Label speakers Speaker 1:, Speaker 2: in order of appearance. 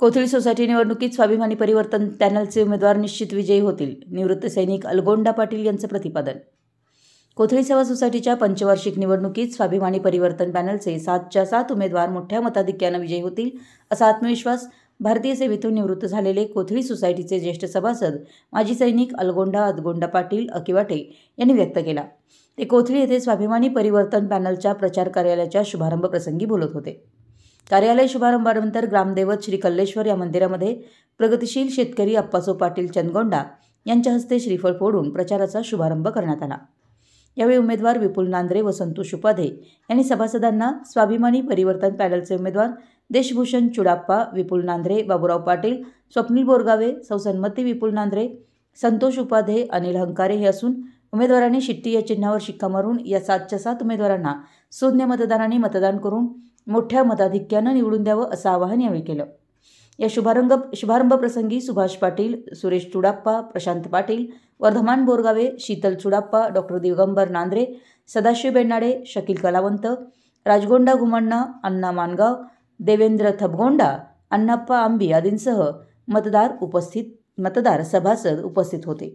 Speaker 1: कोथळी society निवडणुकीत स्वाभिमानी परिवर्तन पॅनलचे उमेदवार निश्चित विजयी होतील निवृत्त सैनिक अलगोंडा पाटील यांचं प्रतिपादन कोथळी सेवा सोसायटीच्या पंचवार्षिक निवडणुकीत स्वाभिमानी परिवर्तन पॅनलचे सातच्या सात उमेदवार मोठ्या मताधिक्यानं विजयी होतील असा आत्मविश्वास भारतीय सेवेतून निवृत्त झालेले कोथळी सोसायटीचे ज्येष्ठ सभासद माजी सैनिक अलगोंडा अदगोंडा पाटील अकिवाटे यांनी व्यक्त केला ते कोथळी येथे स्वाभिमानी परिवर्तन पॅनलच्या प्रचार कार्यालयाच्या शुभारंभ प्रसंगी बोलत होते कार्यालय शुभारंभानंतर ग्रामदैवत श्री कल्लेश्वर या मंदिरामध्ये प्रगतिशील शेतकरी अप्पासो पाटील चंदगोंडा यांच्या हस्ते श्रीफळ फोडून प्रचाराचा शुभारंभ करण्यात आला यावेळी उमेदवार विपुल नांद्रे व संतोष उपाधे यांनी सभासदांना स्वाभिमानी परिवर्तन पॅनलचे उमेदवार देशभूषण चुडाप्पा विपुल नांद्रे बाबुराव पाटील स्वप्नील बोरगावे सौसन्मती विपुल नांद्रे संतोष उपाधे अनिल हंकारे हे असून उमेदवारांनी शिट्टी या चिन्हावर शिक्का मारून या सातच्या सात उमेदवारांना शून्य मतदारांनी मतदान करून मोठ्या मताधिक्यानं निवडून द्यावं असं आवाहन यावेळी केलं या शुभारंभ शुभारंभप्रसंगी सुभाष पाटील सुरेश चुडाप्पा प्रशांत पाटील वर्धमान बोरगावे शीतल चुडाप्पा डॉक्टर दिगंबर नांद्रे सदाशिव बेनाडे शकील कलावंत राजगोंडा घुमण्णा अण्णा मानगाव देवेंद्र थपगोंडा अण्णाप्पा आंबी आदींसह मतदार उपस्थित मतदार सभासद उपस्थित होते